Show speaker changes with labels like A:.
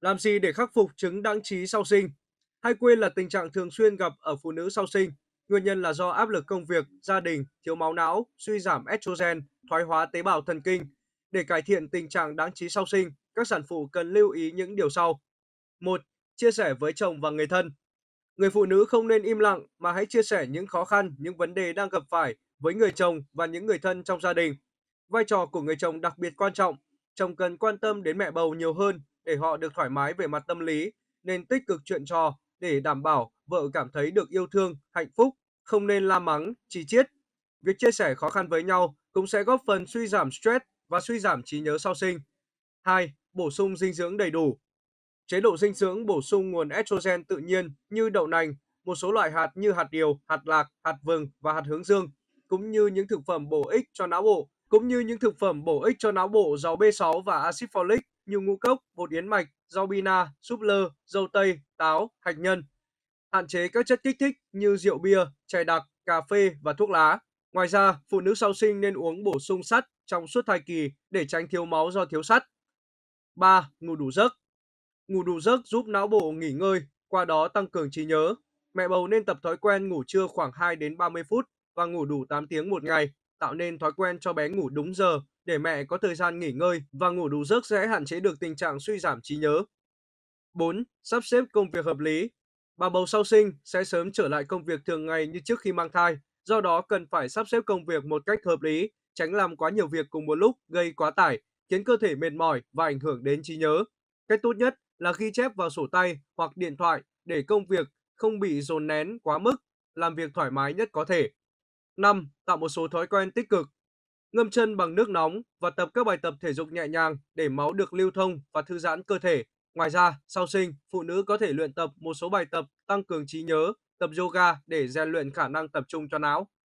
A: Làm gì để khắc phục chứng đãng trí sau sinh? Hay quên là tình trạng thường xuyên gặp ở phụ nữ sau sinh, nguyên nhân là do áp lực công việc, gia đình, thiếu máu não, suy giảm estrogen, thoái hóa tế bào thần kinh. Để cải thiện tình trạng đáng trí sau sinh, các sản phụ cần lưu ý những điều sau. 1. Chia sẻ với chồng và người thân. Người phụ nữ không nên im lặng mà hãy chia sẻ những khó khăn, những vấn đề đang gặp phải với người chồng và những người thân trong gia đình. Vai trò của người chồng đặc biệt quan trọng. Chồng cần quan tâm đến mẹ bầu nhiều hơn để họ được thoải mái về mặt tâm lý nên tích cực chuyện trò để đảm bảo vợ cảm thấy được yêu thương, hạnh phúc, không nên la mắng, chỉ chiết. Việc chia sẻ khó khăn với nhau cũng sẽ góp phần suy giảm stress và suy giảm trí nhớ sau sinh. 2. Bổ sung dinh dưỡng đầy đủ. Chế độ dinh dưỡng bổ sung nguồn estrogen tự nhiên như đậu nành, một số loại hạt như hạt điều, hạt lạc, hạt vừng và hạt hướng dương, cũng như những thực phẩm bổ ích cho não bộ, cũng như những thực phẩm bổ ích cho não bộ giàu B6 và axit folic như ngũ cốc, bột yến mạch, rau bina, súp lơ, dâu tây, táo, hạch nhân. Hạn chế các chất kích thích như rượu bia, chè đặc, cà phê và thuốc lá. Ngoài ra, phụ nữ sau sinh nên uống bổ sung sắt trong suốt thai kỳ để tránh thiếu máu do thiếu sắt. 3. Ngủ đủ giấc Ngủ đủ giấc giúp não bộ nghỉ ngơi, qua đó tăng cường trí nhớ. Mẹ bầu nên tập thói quen ngủ trưa khoảng 2 đến 30 phút và ngủ đủ 8 tiếng một ngày tạo nên thói quen cho bé ngủ đúng giờ để mẹ có thời gian nghỉ ngơi và ngủ đủ giấc sẽ hạn chế được tình trạng suy giảm trí nhớ. 4. Sắp xếp công việc hợp lý. Bà bầu sau sinh sẽ sớm trở lại công việc thường ngày như trước khi mang thai, do đó cần phải sắp xếp công việc một cách hợp lý, tránh làm quá nhiều việc cùng một lúc gây quá tải, khiến cơ thể mệt mỏi và ảnh hưởng đến trí nhớ. Cách tốt nhất là ghi chép vào sổ tay hoặc điện thoại để công việc không bị dồn nén quá mức, làm việc thoải mái nhất có thể. 5. Tạo một số thói quen tích cực. Ngâm chân bằng nước nóng và tập các bài tập thể dục nhẹ nhàng để máu được lưu thông và thư giãn cơ thể. Ngoài ra, sau sinh, phụ nữ có thể luyện tập một số bài tập tăng cường trí nhớ, tập yoga để rèn luyện khả năng tập trung cho não.